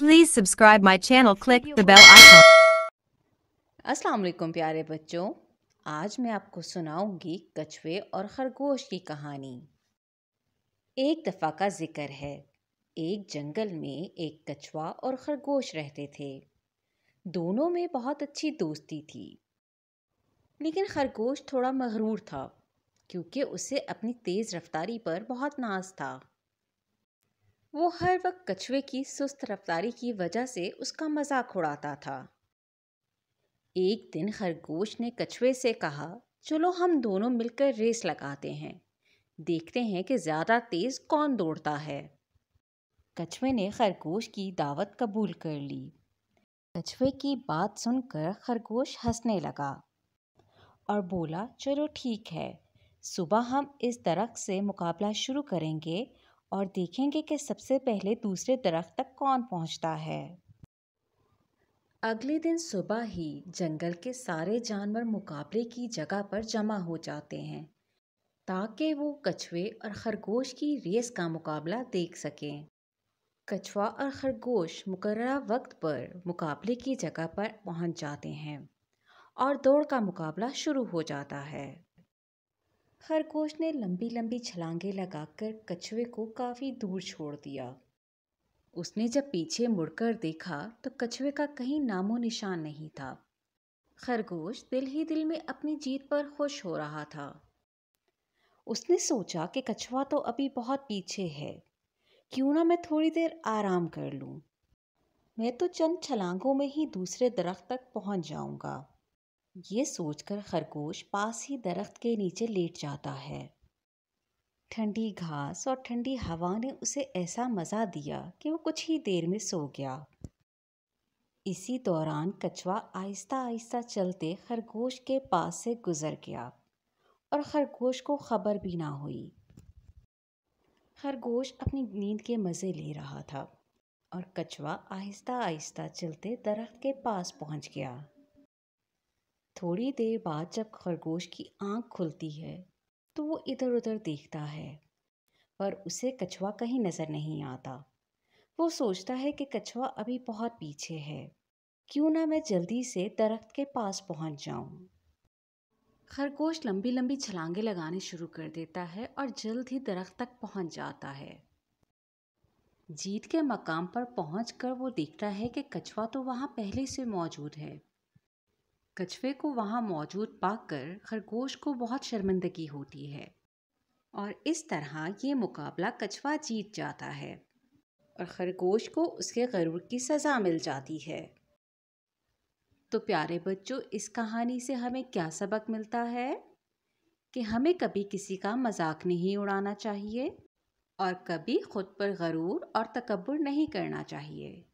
Please subscribe my channel click the bell icon अस्सलाम वालेकुम प्यारे बच्चों आज मैं आपको सुनाऊंगी कछुए और खरगोश की कहानी एक दफ़ा का जिक्र है एक जंगल में एक कछुआ और खरगोश रहते थे दोनों में बहुत अच्छी दोस्ती थी लेकिन खरगोश थोड़ा मगरूर था क्योंकि उसे अपनी तेज़ रफ्तारी पर बहुत नाज था वो हर वक्त कछुए की सुस्त रफ्तारी की वजह से उसका मजाक उड़ाता था एक दिन खरगोश ने कछुए से कहा चलो हम दोनों मिलकर रेस लगाते हैं देखते हैं कि ज़्यादा तेज़ कौन दौड़ता है कछुए ने खरगोश की दावत कबूल कर ली कछुए की बात सुनकर खरगोश हंसने लगा और बोला चलो ठीक है सुबह हम इस दरख्त से मुकाबला शुरू करेंगे और देखेंगे कि सबसे पहले दूसरे दरख्त तक कौन पहुंचता है अगले दिन सुबह ही जंगल के सारे जानवर मुकाबले की जगह पर जमा हो जाते हैं ताकि वो कछुए और खरगोश की रेस का मुकाबला देख सकें कछुआ और खरगोश मुकर्रा वक्त पर मुकाबले की जगह पर पहुंच जाते हैं और दौड़ का मुकाबला शुरू हो जाता है खरगोश ने लंबी लंबी छलांगे लगाकर कछुए को काफ़ी दूर छोड़ दिया उसने जब पीछे मुड़कर देखा तो कछुए का कहीं नामो निशान नहीं था खरगोश दिल ही दिल में अपनी जीत पर खुश हो रहा था उसने सोचा कि कछुआ तो अभी बहुत पीछे है क्यों ना मैं थोड़ी देर आराम कर लूँ मैं तो चंद छलांगों में ही दूसरे दरख्त तक पहुँच जाऊँगा ये सोचकर खरगोश पास ही दरख्त के नीचे लेट जाता है ठंडी घास और ठंडी हवा ने उसे ऐसा मज़ा दिया कि वो कुछ ही देर में सो गया इसी दौरान कछुआ आहिस्ता आहिस्ता चलते खरगोश के पास से गुज़र गया और खरगोश को खबर भी ना हुई खरगोश अपनी नींद के मज़े ले रहा था और कछुआ आहिस्ता आहिस्ता चलते दरख्त के पास पहुंच गया थोड़ी देर बाद जब खरगोश की आंख खुलती है तो वो इधर उधर देखता है पर उसे कछुआ कहीं नज़र नहीं आता वो सोचता है कि कछुआ अभी बहुत पीछे है क्यों ना मैं जल्दी से दरख्त के पास पहुंच जाऊं। खरगोश लंबी लंबी छलांगे लगाने शुरू कर देता है और जल्द ही दरख्त तक पहुंच जाता है जीत के मकाम पर पहुंचकर वो देखता है कि कछुआ तो वहाँ पहले से मौजूद है कछुए को वहाँ मौजूद पाकर खरगोश को बहुत शर्मिंदगी होती है और इस तरह ये मुकाबला कछुआ जीत जाता है और खरगोश को उसके गरूर की सज़ा मिल जाती है तो प्यारे बच्चों इस कहानी से हमें क्या सबक मिलता है कि हमें कभी किसी का मजाक नहीं उड़ाना चाहिए और कभी ख़ुद पर गरूर और तकबर नहीं करना चाहिए